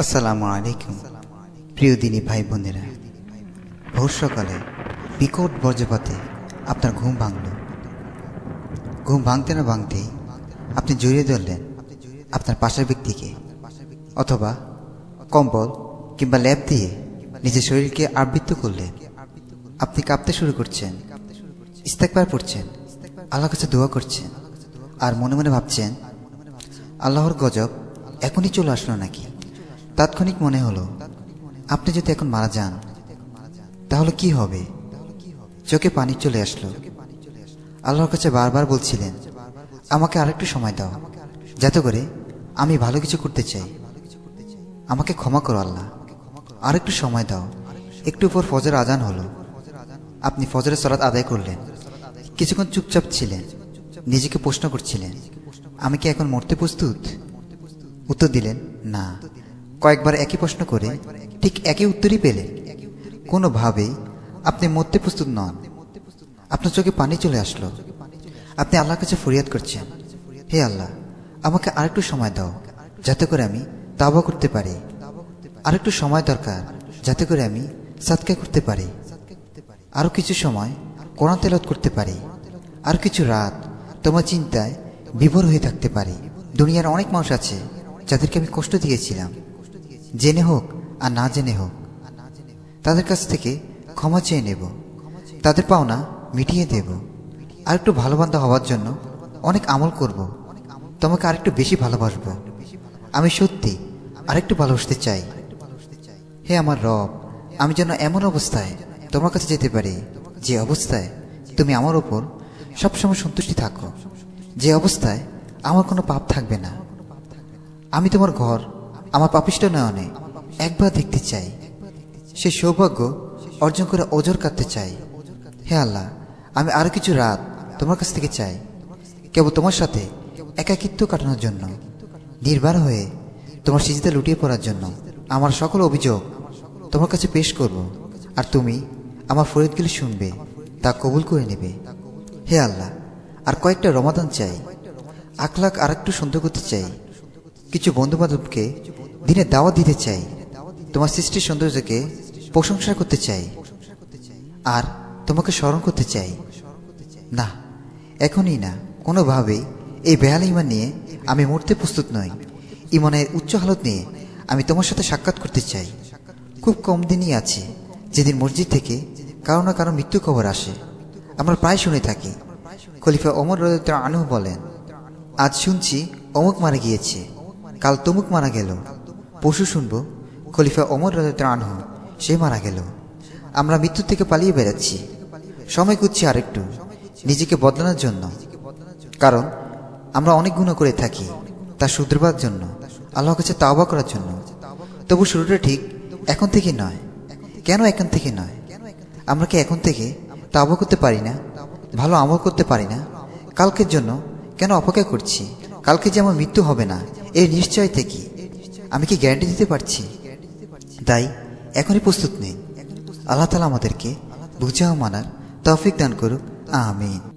আসসালামু আলাইকুম প্রিয় দিনী ভাই বোনেরা ভোর সকালে বিকট বজ্রপাতে আপনার ঘুম ভাঙল ঘুম ভাঙতে না ভাঙতেই আপনি জড়িয়ে ধরলেন আপনার পাশের ব্যক্তিকে অথবা কম্বল কিংবা ল্যাব দিয়ে নিজের শরীরকে আবৃত্ত করলেন আপনি কাঁপতে শুরু করছেন ইস্তেকবার পড়ছেন আল্লাহ কাছে দোয়া করছেন আর মনে মনে ভাবছেন আল্লাহর গজব এখনই চলে আসলো নাকি তাৎক্ষণিক মনে হলো আপনি যদি এখন মারা যান তাহলে কি হবে চোখে পানি চলে আসলো আল্লাহর কাছে বারবার বলছিলেন আমাকে আরেকটু সময় দাও যাতে করে আমি ভালো কিছু করতে চাই আমাকে ক্ষমা করো আল্লাহ আরেকটু সময় দাও একটু পর ফজর আজান হলো আপনি ফজরের সরাত আদায় করলেন কিছুক্ষণ চুপচাপ ছিলেন নিজেকে প্রশ্ন করছিলেন আমি কি এখন মরতে প্রস্তুত উত্তর দিলেন না কয়েকবার একই প্রশ্ন করে ঠিক একই উত্তরই পেলেন কোনোভাবেই আপনি মরতে প্রস্তুত নন আপনার চোখে পানি চলে আসলো আপনি আল্লাহর কাছে ফরিয়াদ করছেন হে আল্লাহ আমাকে আরেকটু সময় দাও যাতে করে আমি তাবা করতে পারি আরেকটু সময় দরকার যাতে করে আমি সাতকা করতে পারি আরও কিছু সময় কোরআন তেলত করতে পারি আর কিছু রাত তোমার চিন্তায় বিভোর হয়ে থাকতে পারি দুনিয়ার অনেক মানুষ আছে যাদেরকে আমি কষ্ট দিয়েছিলাম জেনে হোক আর না জেনে হোক তাদের কাছ থেকে ক্ষমা চেয়ে নেব তাদের পাওনা মিটিয়ে দেব আর একটু ভালোবান্ধা হওয়ার জন্য অনেক আমল করব তোমাকে আরেকটু বেশি ভালোবাসব আমি সত্যি আরেকটু ভালোবাসতে চাই হে আমার রব আমি যেন এমন অবস্থায় তোমার কাছে যেতে পারি যে অবস্থায় তুমি আমার ওপর সবসময় সন্তুষ্টি থাকো যে অবস্থায় আমার কোনো পাপ থাকবে না আমি তোমার ঘর আমার পাপিষ্ট নয়নে একবার দেখতে চাই সে সৌভাগ্য অর্জন করে ওজোর কাটতে চাই হে আল্লাহ আমি আরও কিছু রাত তোমার কাছ থেকে চাই কেবল তোমার সাথে একাকিত্ব কাটানোর জন্য নির্বার হয়ে তোমার সিজিতে লুটিয়ে পড়ার জন্য আমার সকল অভিযোগ তোমার কাছে পেশ করব আর তুমি আমার ফরিদগুলি শুনবে তা কবুল করে নেবে হে আল্লাহ আর কয়েকটা রমাদান চাই আখলাখ আর একটু সুন্দর করতে চাই কিছু বন্ধুবান্ধবকে দিনে দাওয়াত দিতে চাই তোমার সৃষ্টির সৌন্দর্যকে প্রশংসা করতে চাই আর তোমাকে স্মরণ করতে চাই না এখনই না কোনোভাবেই এই বেহাল ইমান নিয়ে আমি মরতে প্রস্তুত নই ইমানের উচ্চ হালত নিয়ে আমি তোমার সাথে সাক্ষাৎ করতে চাই খুব কম দিনই আছে যেদিন মসজিদ থেকে কারো না কারো মৃত্যু খবর আসে আমরা প্রায় শুনে থাকি খলিফা অমর আনহু বলেন আজ শুনছি অমুক মারা গিয়েছে কাল তমুক মারা গেল পশু শুনব খলিফা অমর রাজহ সে মারা গেল আমরা মৃত্যুর থেকে পালিয়ে বেড়াচ্ছি সময় কুচ্ছি আরেকটু নিজেকে বদলানোর জন্য কারণ আমরা অনেক গুণ করে থাকি তা শুধরবার জন্য আল্লাহ কাছে তাওবা করার জন্য তবু শুরুটা ঠিক এখন থেকে নয় কেন এখন থেকে নয় আমরা কি এখন থেকে তাওবা করতে পারি না ভালো আমল করতে পারি না কালকের জন্য কেন অপেক্ষা করছি কালকে যে আমার মৃত্যু হবে না এই নিশ্চয় থেকে আমি কি গ্যারান্টি দিতে পারছি তাই এখনই প্রস্তুত নেই আল্লাহ তালা আমাদেরকে বুঝাও মানার তৌফিক দান করুক আমিন